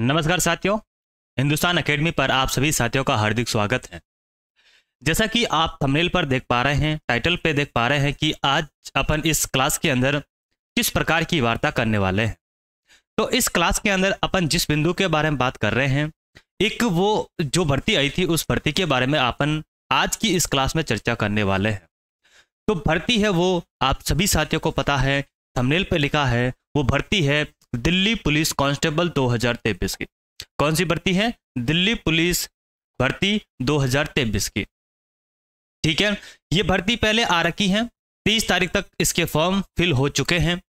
नमस्कार साथियों हिंदुस्तान एकेडमी पर आप सभी साथियों का हार्दिक स्वागत है जैसा कि आप थंबनेल पर देख पा रहे हैं टाइटल पे देख पा रहे हैं कि आज अपन इस क्लास के अंदर किस प्रकार की वार्ता करने वाले हैं तो इस क्लास के अंदर अपन जिस बिंदु के बारे में बात कर रहे हैं एक वो जो भर्ती आई थी उस भर्ती के बारे में अपन आज की इस क्लास में चर्चा करने वाले हैं तो भर्ती है वो आप सभी साथियों को पता है थमनेल पर लिखा है वो भर्ती है दिल्ली पुलिस कांस्टेबल दो की कौन सी भर्ती है दिल्ली पुलिस भर्ती दो की ठीक है ये भर्ती पहले आ रखी है तीस तारीख तक इसके फॉर्म फिल हो चुके हैं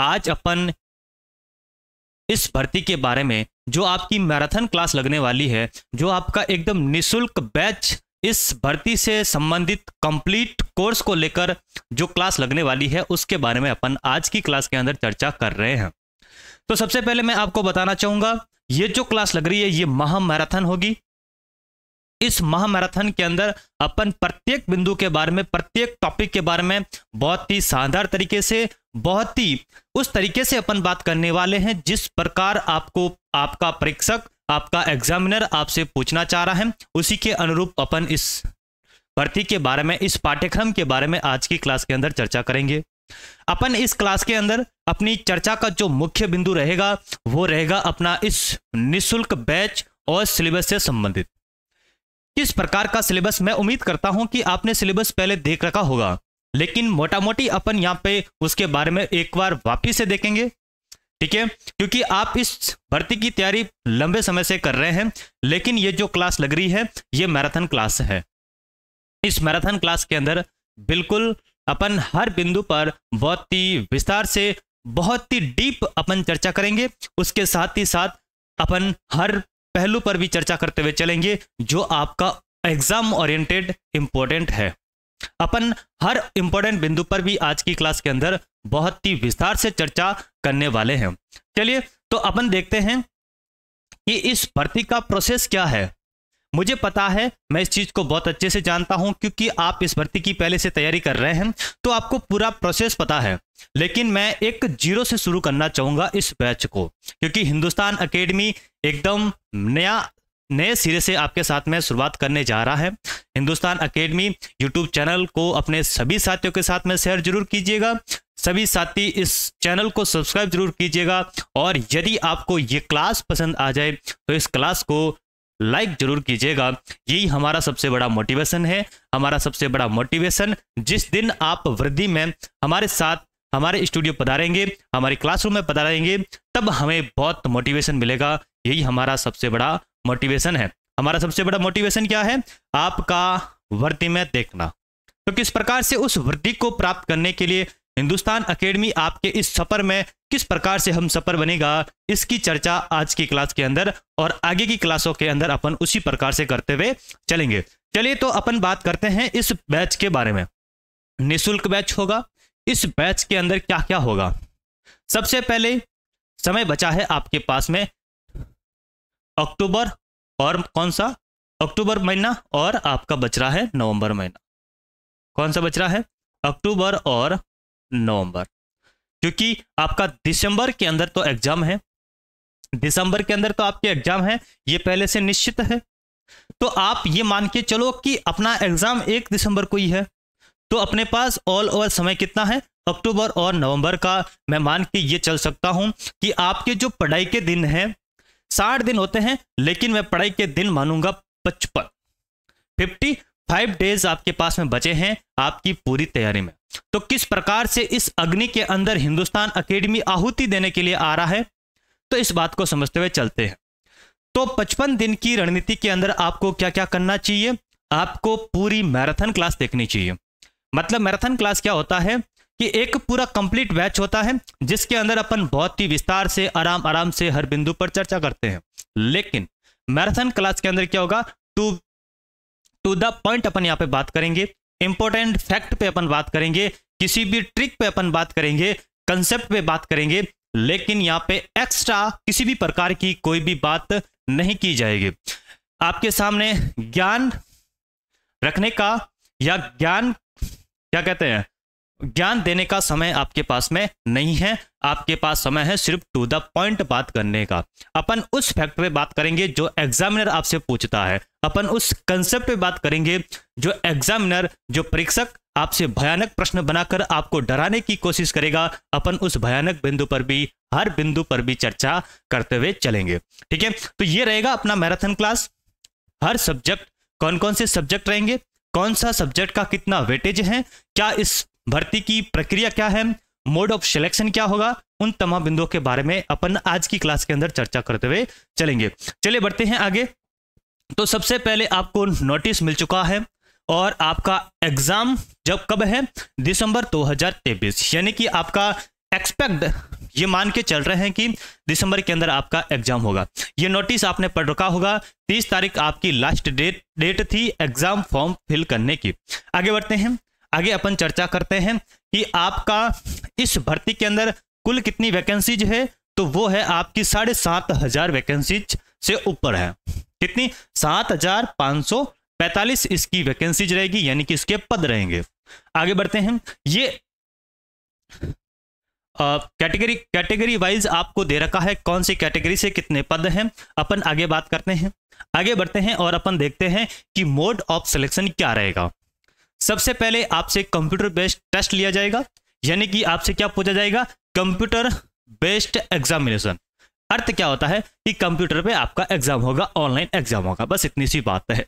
आज अपन इस भर्ती के बारे में जो आपकी मैराथन क्लास लगने वाली है जो आपका एकदम निशुल्क बैच इस भर्ती से संबंधित कंप्लीट कोर्स को लेकर जो क्लास लगने वाली है उसके बारे में अपन आज की क्लास के अंदर चर्चा कर रहे हैं तो सबसे पहले मैं आपको बताना चाहूंगा ये जो क्लास लग रही है ये महामैराथन होगी इस महामैराथन के अंदर अपन प्रत्येक बिंदु के बारे में प्रत्येक टॉपिक के बारे में बहुत ही शानदार तरीके से बहुत ही उस तरीके से अपन बात करने वाले हैं जिस प्रकार आपको आपका परीक्षक आपका एग्जामिनर आपसे पूछना चाह रहा है उसी के अनुरूप अपन इस भर्ती के बारे में इस पाठ्यक्रम के बारे में आज की क्लास के अंदर चर्चा करेंगे अपन इस क्लास के अंदर अपनी चर्चा का जो मुख्य बिंदु रहेगा वो रहेगा अपना इस निशुल्क बैच और सिलेबस से संबंधित किस प्रकार का सिलेबस मैं उम्मीद करता हूं कि आपने सिलेबस पहले देख रखा होगा लेकिन मोटा मोटी अपन यहाँ पे उसके बारे में एक बार वापिस से देखेंगे ठीक है क्योंकि आप इस भर्ती की तैयारी लंबे समय से कर रहे हैं लेकिन ये जो क्लास लग रही है ये मैराथन क्लास है इस मैराथन क्लास के अंदर बिल्कुल अपन हर बिंदु पर बहुत ही विस्तार से बहुत ही डीप अपन चर्चा करेंगे उसके साथ ही साथ अपन हर पहलू पर भी चर्चा करते हुए चलेंगे जो आपका एग्जाम ओरिएंटेड इम्पोर्टेंट है अपन हर इंपॉर्टेंट बिंदु पर भी आज की क्लास के अंदर बहुत ही विस्तार से चर्चा करने वाले हैं चलिए तो अपन देखते हैं कि इस भर्ती का प्रोसेस क्या है मुझे पता है मैं इस चीज़ को बहुत अच्छे से जानता हूं क्योंकि आप इस भर्ती की पहले से तैयारी कर रहे हैं तो आपको पूरा प्रोसेस पता है लेकिन मैं एक जीरो से शुरू करना चाहूंगा इस बैच को क्योंकि हिंदुस्तान अकेडमी एकदम नया नए सिरे से आपके साथ में शुरुआत करने जा रहा है हिंदुस्तान अकेडमी यूट्यूब चैनल को अपने सभी साथियों के साथ में शेयर जरूर कीजिएगा सभी साथी इस चैनल को सब्सक्राइब जरूर कीजिएगा और यदि आपको ये क्लास पसंद आ जाए तो इस क्लास को लाइक जरूर कीजिएगा यही हमारा सबसे बड़ा मोटिवेशन है हमारा सबसे बड़ा मोटिवेशन जिस दिन आप वृद्धि में हमारे साथ हमारे स्टूडियो पधारेंगे हमारे क्लासरूम में पधारेंगे तब हमें बहुत मोटिवेशन मिलेगा यही हमारा सबसे बड़ा मोटिवेशन है हमारा सबसे बड़ा मोटिवेशन क्या है आपका वृद्धि में देखना तो किस प्रकार से उस वृद्धि को प्राप्त करने के लिए हिंदुस्तान अकेडमी आपके इस सफर में किस प्रकार से हम सफर बनेगा इसकी चर्चा आज की क्लास के अंदर और आगे की क्लासों के अंदर अपन उसी प्रकार से करते हुए चलेंगे चलिए तो अपन बात करते हैं इस बैच के बारे में निःशुल्क बैच होगा इस बैच के अंदर क्या क्या होगा सबसे पहले समय बचा है आपके पास में अक्टूबर और कौन सा अक्टूबर महीना और आपका बच रहा है नवंबर महीना कौन सा बच रहा है अक्टूबर और नवंबर क्योंकि आपका दिसंबर के अंदर तो एग्जाम है दिसंबर के अंदर तो आपके एग्जाम है ये पहले से निश्चित है तो आप ये मान के चलो कि अपना एग्जाम एक दिसंबर को ही है तो अपने पास ऑल ओवर समय कितना है अक्टूबर और नवंबर का मैं मान के ये चल सकता हूं कि आपके जो पढ़ाई के दिन हैं साठ दिन होते हैं लेकिन मैं पढ़ाई के दिन मानूंगा पचपन फिफ्टी फाइव डेज आपके पास में बचे हैं आपकी पूरी तैयारी में तो किस प्रकार से इस अग्नि के अंदर हिंदुस्तान अकेडमी आहुति देने के लिए आ रहा है तो इस बात को समझते हुए चलते हैं तो 55 दिन की रणनीति के अंदर आपको क्या क्या करना चाहिए आपको पूरी मैराथन क्लास देखनी चाहिए मतलब मैराथन क्लास क्या होता है कि एक पूरा कंप्लीट बैच होता है जिसके अंदर अपन बहुत ही विस्तार से आराम आराम से हर बिंदु पर चर्चा करते हैं लेकिन मैराथन क्लास के अंदर क्या होगा टू टू द पॉइंट अपन यहाँ पे बात करेंगे इंपॉर्टेंट फैक्ट पे अपन बात करेंगे किसी भी ट्रिक पे अपन बात करेंगे कंसेप्ट पे बात करेंगे लेकिन यहाँ पे एक्स्ट्रा किसी भी प्रकार की कोई भी बात नहीं की जाएगी आपके सामने ज्ञान रखने का या ज्ञान क्या कहते हैं ज्ञान देने का समय आपके पास में नहीं है आपके पास समय है सिर्फ टू द पॉइंट बात करने का अपन उस फैक्ट पे बात करेंगे जो एग्जामिनर आपसे पूछता है अपन उस कंसेप्ट पे बात करेंगे जो एग्जामिनर जो परीक्षक आपसे भयानक प्रश्न बनाकर आपको डराने की कोशिश करेगा अपन उस भयानक बिंदु पर भी हर बिंदु पर भी चर्चा करते हुए चलेंगे ठीक है तो ये रहेगा अपना मैराथन क्लास हर सब्जेक्ट कौन कौन से सब्जेक्ट रहेंगे कौन सा सब्जेक्ट का कितना वेटेज है क्या इस भर्ती की प्रक्रिया क्या है मोड ऑफ सिलेक्शन क्या होगा उन तमाम बिंदुओं के बारे में अपन आज की क्लास के अंदर चर्चा करते हुए चलेंगे चलिए बढ़ते हैं आगे तो सबसे पहले आपको नोटिस मिल चुका है और आपका एग्ज़ाम जब कब है दिसंबर 2023 यानी कि आपका एक्सपेक्ट ये मान के चल रहे हैं कि दिसंबर के अंदर आपका एग्जाम होगा ये नोटिस आपने पढ़ रखा होगा तीस तारीख आपकी लास्ट डेट डेट थी एग्जाम फॉर्म फिल करने की आगे बढ़ते हैं आगे अपन चर्चा करते हैं कि आपका इस भर्ती के अंदर कुल कितनी वैकेंसीज है तो वो है आपकी साढ़े सात हजार वैकेंसीज से ऊपर है कितनी सात हजार पांच सौ पैंतालीस इसकी वैकेंसीज रहेगी यानी कि इसके पद रहेंगे आगे बढ़ते हैं ये कैटेगरी कैटेगरी वाइज आपको दे रखा है कौन सी कैटेगरी से कितने पद हैं अपन आगे बात करते हैं आगे बढ़ते हैं और अपन देखते हैं कि मोड ऑफ सिलेक्शन क्या रहेगा सबसे पहले आपसे कंप्यूटर बेस्ड टेस्ट लिया जाएगा यानी कि आपसे क्या पूछा जाएगा कंप्यूटर बेस्ड एग्जामिनेशन अर्थ क्या होता है कि कंप्यूटर पे आपका एग्जाम होगा ऑनलाइन एग्जाम होगा बस इतनी सी बात है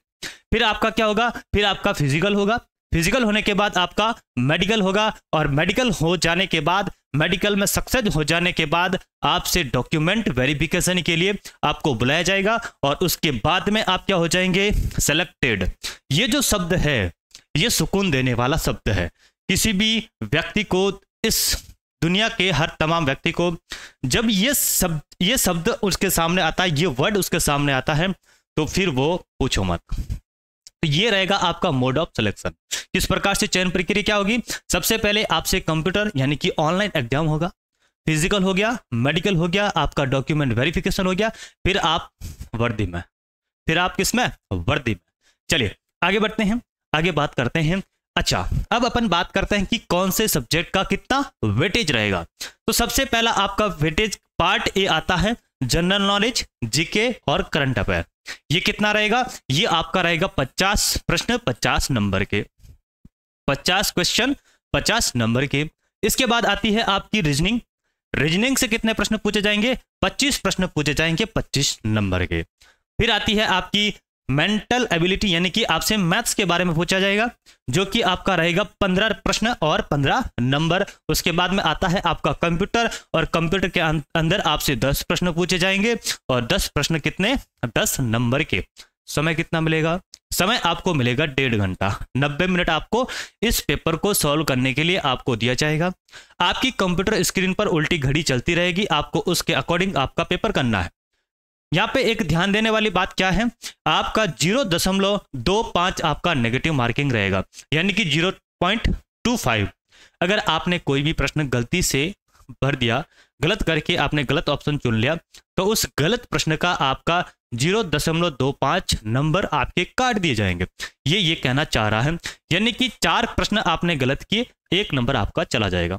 फिर आपका क्या होगा फिर आपका फिजिकल होगा फिजिकल होने के बाद आपका मेडिकल होगा और मेडिकल हो जाने के बाद मेडिकल में सक्सेस हो जाने के बाद आपसे डॉक्यूमेंट वेरिफिकेशन के लिए आपको बुलाया जाएगा और उसके बाद में आप क्या हो जाएंगे सेलेक्टेड ये जो शब्द है ये सुकून देने वाला शब्द है किसी भी व्यक्ति को इस दुनिया के हर तमाम व्यक्ति को जब ये शब्द ये शब्द उसके सामने आता है ये वर्ड उसके सामने आता है तो फिर वो पूछो मत तो ये रहेगा आपका मोड ऑफ सिलेक्शन किस प्रकार से चयन प्रक्रिया क्या होगी सबसे पहले आपसे कंप्यूटर यानी कि ऑनलाइन एग्जाम होगा फिजिकल हो गया मेडिकल हो गया आपका डॉक्यूमेंट वेरिफिकेशन हो गया फिर आप वर्दी में फिर आप किस में वर्दी में चलिए आगे बढ़ते हैं आगे बात करते हैं अच्छा अब अपन बात करते हैं कि कौन से सब्जेक्ट का कितना वेटेज रहेगा तो सबसे पहला आपका वेटेज पार्ट ए आता है जनरल नॉलेज जीके और करंट अफेयर ये कितना रहेगा ये आपका रहेगा 50 प्रश्न 50 नंबर के 50 क्वेश्चन 50 नंबर के इसके बाद आती है आपकी रीजनिंग रीजनिंग से कितने प्रश्न पूछे जाएंगे 25 प्रश्न पूछे जाएंगे 25 नंबर के फिर आती है आपकी मेंटल एबिलिटी यानी कि आपसे मैथ्स के बारे में पूछा जाएगा जो कि आपका रहेगा पंद्रह प्रश्न और पंद्रह नंबर उसके बाद में आता है आपका कंप्यूटर और कंप्यूटर के अं-, अंदर आपसे दस प्रश्न पूछे जाएंगे और दस प्रश्न कितने दस नंबर के समय कितना मिलेगा समय आपको मिलेगा डेढ़ घंटा नब्बे मिनट आपको इस पेपर को सॉल्व करने के लिए आपको दिया जाएगा आपकी कंप्यूटर स्क्रीन पर उल्टी घड़ी चलती रहेगी आपको उसके अकॉर्डिंग आपका पेपर करना है यहाँ पे एक ध्यान देने वाली बात क्या है आपका जीरो दशमलव दो पांच आपका नेगेटिव मार्किंग रहेगा यानी कि जीरो पॉइंट टू फाइव अगर आपने कोई भी प्रश्न गलती से भर दिया गलत करके आपने गलत ऑप्शन चुन लिया तो उस गलत प्रश्न का आपका जीरो दशमलव दो पाँच नंबर आपके काट दिए जाएंगे ये ये कहना चाह रहा है यानी कि चार प्रश्न आपने गलत किए एक नंबर आपका चला जाएगा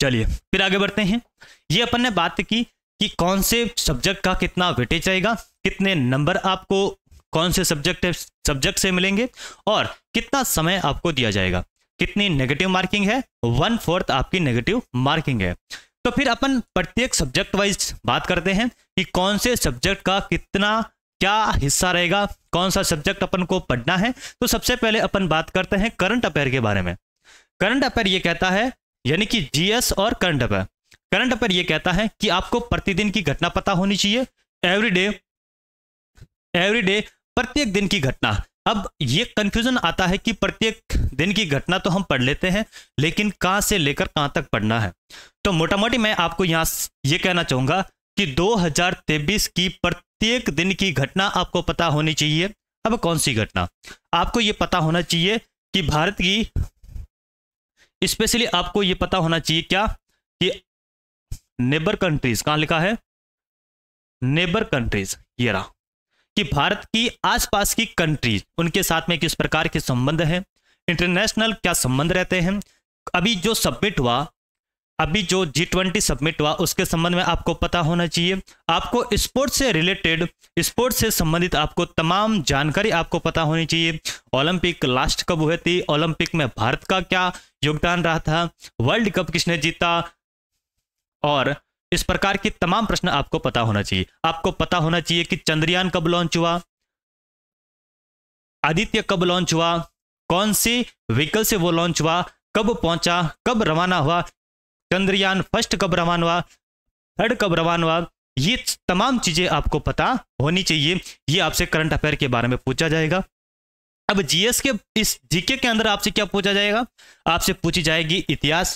चलिए फिर आगे बढ़ते हैं ये अपन ने बात की कि कौन से सब्जेक्ट का कितना वेटेज आएगा कितने नंबर आपको कौन से सब्जेक्ट सब्जेक्ट से मिलेंगे और कितना समय आपको दिया जाएगा कितनी नेगेटिव मार्किंग है वन फोर्थ आपकी नेगेटिव मार्किंग है तो फिर अपन प्रत्येक सब्जेक्ट वाइज बात करते हैं कि कौन से सब्जेक्ट का कितना क्या हिस्सा रहेगा कौन सा सब्जेक्ट अपन को पढ़ना है तो सबसे पहले अपन बात करते हैं करंट अफेयर के बारे में करंट अफेयर ये कहता है यानी कि जीएस और करंट अफेयर करंट अफेयर ये कहता है कि आपको प्रतिदिन की घटना पता होनी चाहिए एवरी डे एवरी डे प्रत्येक दिन की घटना अब ये कंफ्यूजन आता है कि प्रत्येक दिन की घटना तो हम पढ़ लेते हैं लेकिन कहाँ से लेकर कहाँ तक पढ़ना है तो मोटा मोटी मैं आपको यहाँ ये कहना चाहूँगा कि 2023 की प्रत्येक दिन की घटना आपको पता होनी चाहिए अब कौन सी घटना आपको ये पता होना चाहिए कि भारत की स्पेशली आपको ये पता होना चाहिए क्या कि नेबर कंट्रीज कहां लिखा है नेबर कंट्रीज ये रहा कि भारत की आसपास की कंट्रीज उनके साथ में किस प्रकार के संबंध हैं इंटरनेशनल क्या संबंध रहते हैं अभी जो सबमिट हुआ अभी जो जी ट्वेंटी सबमिट हुआ उसके संबंध में आपको पता होना चाहिए आपको स्पोर्ट्स से रिलेटेड स्पोर्ट्स से संबंधित आपको तमाम जानकारी आपको पता होनी चाहिए ओलंपिक लास्ट कब हुए थी ओलंपिक में भारत का क्या योगदान रहा था वर्ल्ड कप किसने जीता और इस प्रकार के तमाम प्रश्न आपको पता होना चाहिए आपको पता होना चाहिए कि चंद्रयान कब लॉन्च हुआ आदित्य कब लॉन्च हुआ कौन सी व्हीकल से वो लॉन्च हुआ कब पहुंचा कब रवाना हुआ चंद्रयान फर्स्ट कब रवाना हुआ थर्ड कब रवाना हुआ ये तमाम चीजें आपको पता होनी चाहिए ये आपसे करंट अफेयर के बारे में पूछा जाएगा अब जीएस के इस जीके के अंदर आपसे क्या पूछा जाएगा आपसे पूछी जाएगी इतिहास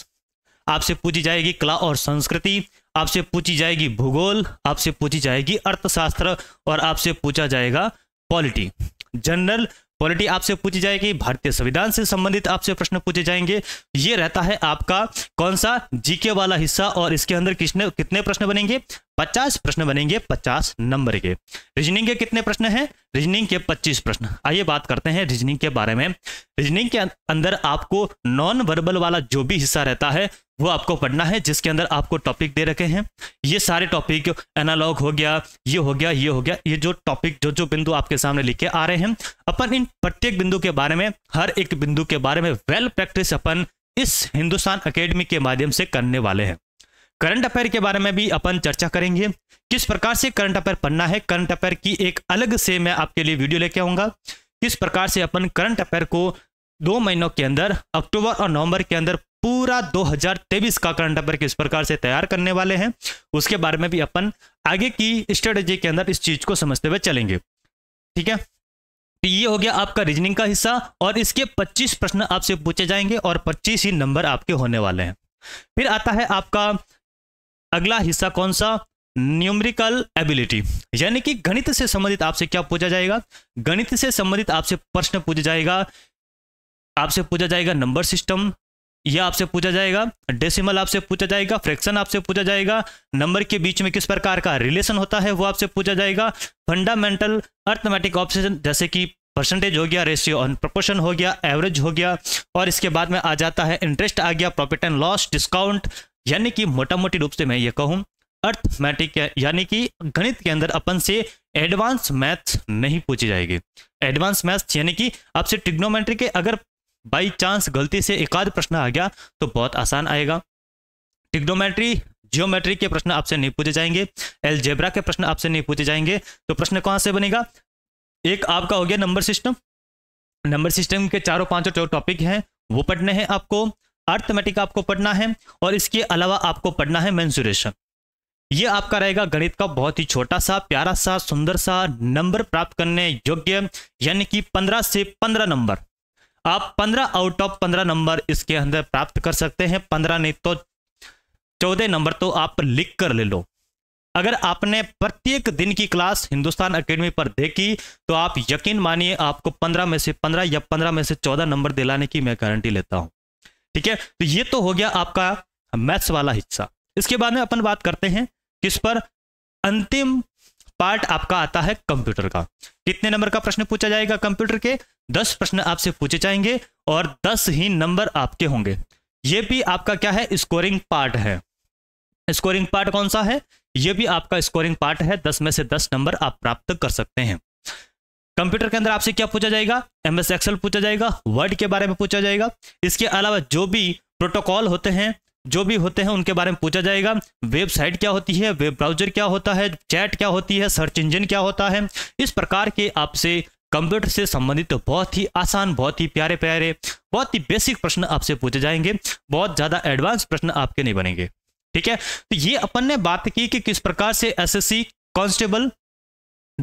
आपसे पूछी जाएगी कला और संस्कृति आपसे पूछी जाएगी भूगोल आपसे पूछी जाएगी अर्थशास्त्र और आपसे पूछा जाएगा पॉलिटी जनरल पॉलिटी आपसे पूछी जाएगी भारतीय संविधान से संबंधित आपसे प्रश्न पूछे जाएंगे ये रहता है आपका कौन सा जीके वाला हिस्सा और इसके अंदर किसने कितने प्रश्न बनेंगे पचास प्रश्न बनेंगे पचास नंबर के रीजनिंग के कितने प्रश्न हैं रीजनिंग के पच्चीस प्रश्न आइए बात करते हैं रीजनिंग के बारे में रीजनिंग के अंदर आपको नॉन वर्बल वाला जो भी हिस्सा रहता है वो आपको पढ़ना है जिसके अंदर आपको टॉपिक दे रखे हैं ये सारे टॉपिक एनालॉग हो गया ये हो गया ये हो गया ये जो टॉपिक जो जो बिंदु आपके सामने लिखे आ रहे हैं अपन इन प्रत्येक बिंदु के बारे में हर एक बिंदु के बारे में वेल प्रैक्टिस अपन इस हिंदुस्तान अकेडमी के माध्यम से करने वाले हैं करंट अफेयर के बारे में भी अपन चर्चा करेंगे किस प्रकार से करंट अफेयर पढ़ना है करंट अफेयर की एक अलग से मैं आपके लिए वीडियो लेके आऊंगा किस प्रकार से अपन करंट अफेयर को दो महीनों के अंदर अक्टूबर और नवंबर के अंदर पूरा 2023 का करंट अफेयर किस प्रकार से तैयार करने वाले हैं उसके बारे में भी अपन आगे की स्ट्रेटेजी के अंदर इस चीज को समझते हुए चलेंगे ठीक है तो ये हो गया आपका रीजनिंग का हिस्सा और इसके 25 प्रश्न आपसे पूछे जाएंगे और 25 ही नंबर आपके होने वाले हैं फिर आता है आपका अगला हिस्सा कौन सा न्यूमरिकल एबिलिटी यानी कि गणित से संबंधित आपसे क्या पूछा जाएगा गणित से संबंधित आपसे प्रश्न पूछा जाएगा आपसे पूछा जाएगा नंबर सिस्टम यह आपसे पूछा जाएगा डेसिमल आपसे पूछा जाएगा फ्रैक्शन आपसे पूछा जाएगा नंबर के बीच में किस प्रकार का रिलेशन होता है वो आपसे पूछा जाएगा फंडामेंटल अर्थमेटिक ऑप्शन जैसे कि परसेंटेज हो गया रेशियो ऑन प्रपोर्शन हो गया एवरेज हो गया और इसके बाद में आ जाता है इंटरेस्ट आ गया प्रॉफिट एंड लॉस डिस्काउंट यानी कि मोटा मोटी रूप से मैं ये कहूँ अर्थमैटिक यानी कि गणित के अंदर अपन से एडवांस मैथ्स नहीं पूछी जाएगी एडवांस मैथ्स यानी कि आपसे ट्रिग्नोमेट्री के अगर बाई चांस गलती से एकाध प्रश्न आ गया तो बहुत आसान आएगा ट्रिग्नोमेट्री जियोमेट्री के प्रश्न आपसे नहीं पूछे जाएंगे एलजेब्रा के प्रश्न आपसे नहीं पूछे जाएंगे तो प्रश्न कहाँ से बनेगा एक आपका हो गया नंबर सिस्टम नंबर सिस्टम के चारों पांचों टॉपिक हैं वो पढ़ने हैं आपको अर्थमेटिक आपको पढ़ना है और इसके अलावा आपको पढ़ना है मेंसुरेशन ये आपका रहेगा गणित का बहुत ही छोटा सा प्यारा सा सुंदर सा नंबर प्राप्त करने योग्य यानी कि पंद्रह से पंद्रह नंबर आप पंद्रह आउट ऑफ पंद्रह नंबर इसके अंदर प्राप्त कर सकते हैं पंद्रह नहीं तो चौदह नंबर तो आप लिख कर ले लो अगर आपने प्रत्येक दिन की क्लास हिंदुस्तान अकेडमी पर देखी तो आप यकीन मानिए आपको पंद्रह में से पंद्रह या पंद्रह में से चौदह नंबर दिलाने की मैं गारंटी लेता हूं ठीक है तो ये तो हो गया आपका मैथ्स वाला हिस्सा इसके बाद में अपन बात करते हैं किस पर अंतिम पार्ट आपका आता है कंप्यूटर का कितने नंबर का प्रश्न पूछा जाएगा कंप्यूटर के दस प्रश्न आपसे पूछे जाएंगे और दस ही नंबर आपके होंगे ये भी आपका क्या है स्कोरिंग पार्ट है स्कोरिंग पार्ट कौन सा है ये भी आपका स्कोरिंग पार्ट है दस में से दस नंबर आप प्राप्त कर सकते हैं कंप्यूटर के अंदर आपसे क्या पूछा जाएगा एम एस एक्सएल पूछा जाएगा वर्ड के बारे में पूछा जाएगा इसके अलावा जो भी प्रोटोकॉल होते हैं जो भी होते हैं उनके बारे में पूछा जाएगा वेबसाइट क्या होती है वेब ब्राउजर क्या होता है चैट क्या होती है सर्च इंजन क्या होता है इस प्रकार के आपसे कंप्यूटर से संबंधित तो बहुत ही आसान बहुत ही प्यारे प्यारे बहुत ही बेसिक प्रश्न आपसे पूछे जाएंगे बहुत ज़्यादा एडवांस प्रश्न आपके नहीं बनेंगे ठीक है तो ये अपन ने बात की कि किस प्रकार से SSC constable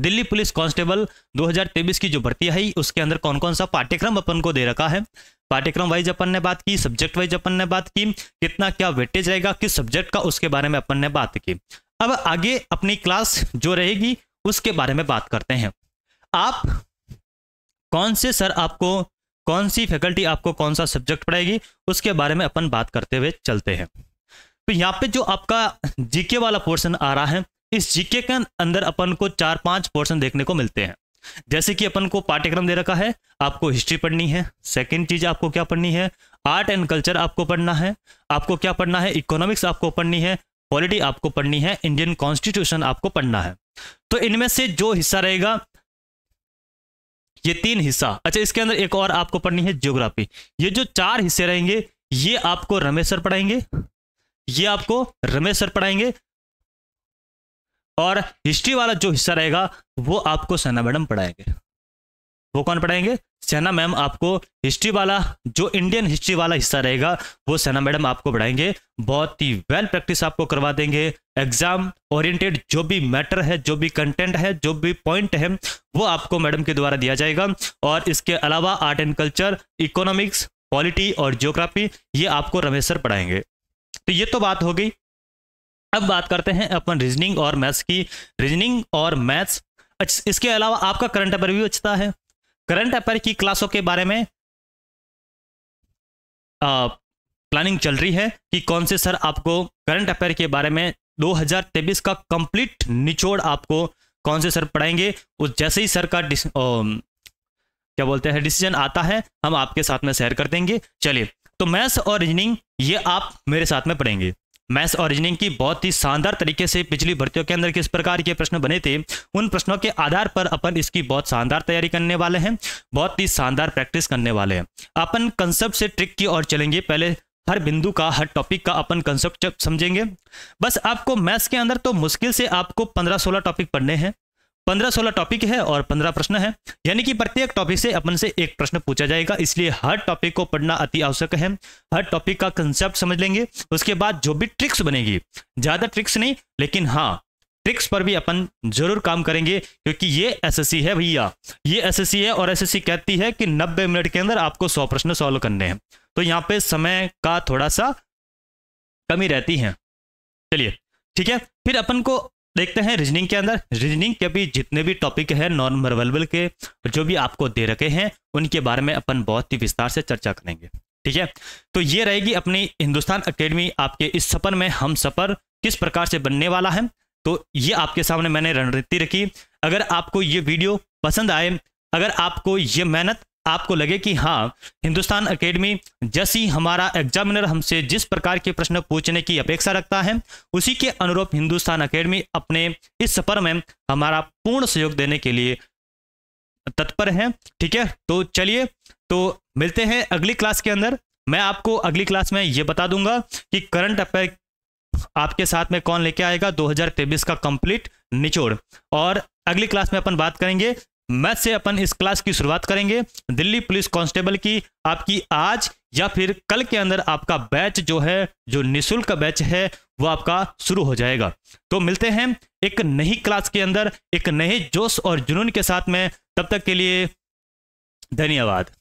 Delhi police constable 2023 की जो भर्ती है उसके अंदर कौन कौन सा पाठ्यक्रम अपन को दे रखा है पाठ्यक्रम वाइज अपन ने बात की सब्जेक्ट वाइज अपन ने बात की कितना क्या वेटेज रहेगा किस सब्जेक्ट का उसके बारे में अपन ने बात की अब आगे अपनी क्लास जो रहेगी उसके बारे में बात करते हैं आप कौन से सर आपको कौन सी फैकल्टी आपको कौन सा सब्जेक्ट पढ़ाएगी उसके बारे में अपन बात करते हुए चलते हैं तो यहाँ पे जो आपका जीके वाला पोर्शन आ रहा है इस जीके के अं-, अंदर अपन को चार पांच पोर्शन देखने को मिलते हैं जैसे कि अपन को पाठ्यक्रम दे रखा है आपको हिस्ट्री पढ़नी है सेकंड चीज आपको क्या पढ़नी है आर्ट एंड कल्चर आपको पढ़ना है आपको क्या पढ़ना है इकोनॉमिक्स आपको पढ़नी है पॉलिटी आपको पढ़नी है इंडियन कॉन्स्टिट्यूशन आपको पढ़ना है तो इनमें से जो हिस्सा रहेगा ये तीन हिस्सा अच्छा इसके अंदर एक और आपको पढ़नी है ज्योग्राफी ये जो चार हिस्से रहेंगे ये आपको रमेश सर पढ़ाएंगे ये आपको रमेश सर पढ़ाएंगे और हिस्ट्री वाला जो हिस्सा रहेगा वो आपको सेना मैडम पढ़ाएंगे वो कौन पढ़ाएंगे सेना मैम आपको हिस्ट्री वाला जो इंडियन हिस्ट्री वाला हिस्सा रहेगा वो सेना मैडम आपको पढ़ाएंगे बहुत ही वेल प्रैक्टिस आपको करवा देंगे एग्जाम ओरिएंटेड जो भी मैटर है जो भी कंटेंट है जो भी पॉइंट है वो आपको मैडम के द्वारा दिया जाएगा और इसके अलावा art and culture economics polity और जियोग्राफी ये आपको रमेश सर पढ़ाएंगे तो ये तो बात हो गई अब बात करते हैं अपन रीजनिंग और मैथ्स की रीजनिंग और मैथ्स अच्छा इसके अलावा आपका करंट अफेयर भी अच्छा है करंट अफेयर की क्लासों के बारे में आ, प्लानिंग चल रही है कि कौन से सर आपको करंट अफेयर के बारे में 2023 का कंप्लीट निचोड़ आपको कौन से सर पढ़ाएंगे उस जैसे ही सर का ओ, क्या बोलते हैं डिसीजन आता है हम आपके साथ में शेयर कर देंगे चलिए तो मैथ्स और रीजनिंग ये आप मेरे साथ में पढ़ेंगे मैथ्स ऑरिजिनिंग की बहुत ही शानदार तरीके से पिछली भर्तियों के अंदर किस प्रकार के प्रश्न बने थे उन प्रश्नों के आधार पर अपन इसकी बहुत शानदार तैयारी करने वाले हैं बहुत ही शानदार प्रैक्टिस करने वाले हैं अपन कंसेप्ट से ट्रिक की ओर चलेंगे पहले हर बिंदु का हर टॉपिक का अपन कंसेप्ट समझेंगे बस आपको मैथ्स के अंदर तो मुश्किल से आपको पंद्रह सोलह टॉपिक पढ़ने हैं पंद्रह सोलह टॉपिक है और पंद्रह प्रश्न है यानी कि प्रत्येक टॉपिक से अपन से एक प्रश्न पूछा जाएगा इसलिए हर टॉपिक को पढ़ना अति आवश्यक है हर टॉपिक का कंसेप्ट समझ लेंगे उसके बाद जो भी ट्रिक्स बनेगी ज्यादा ट्रिक्स नहीं लेकिन हाँ ट्रिक्स पर भी अपन जरूर काम करेंगे क्योंकि ये एसएससी है भैया ये एसएससी है और एसएससी कहती है कि 90 मिनट के अंदर आपको 100 प्रश्न सॉल्व करने हैं तो यहाँ पे समय का थोड़ा सा कमी रहती है चलिए ठीक है फिर अपन को देखते हैं रीजनिंग के अंदर रीजनिंग के भी जितने भी टॉपिक है नॉन वर्बल के जो भी आपको दे रखे हैं उनके बारे में अपन बहुत ही विस्तार से चर्चा करेंगे ठीक है तो ये रहेगी अपनी हिंदुस्तान अकेडमी आपके इस सफर में हम सफर किस प्रकार से बनने वाला है तो ये आपके सामने मैंने रणनीति रखी अगर आपको ये वीडियो पसंद आए अगर आपको ये मेहनत आपको लगे कि हाँ हिंदुस्तान अकेडमी जैसी हमारा एग्जामिनर हमसे जिस प्रकार के प्रश्न पूछने की अपेक्षा रखता है उसी के अनुरूप हिंदुस्तान अकेडमी अपने इस सफर में हमारा पूर्ण सहयोग देने के लिए तत्पर है ठीक है तो चलिए तो मिलते हैं अगली क्लास के अंदर मैं आपको अगली क्लास में ये बता दूंगा कि करंट अफेयर आपके साथ में कौन लेके आएगा दो का कंप्लीट निचोड़ और अगली क्लास में अपन बात करेंगे मैथ से अपन इस क्लास की शुरुआत करेंगे दिल्ली पुलिस कांस्टेबल की आपकी आज या फिर कल के अंदर आपका बैच जो है जो निशुल्क बैच है वो आपका शुरू हो जाएगा तो मिलते हैं एक नई क्लास के अंदर एक नए जोश और जुनून के साथ में तब तक के लिए धन्यवाद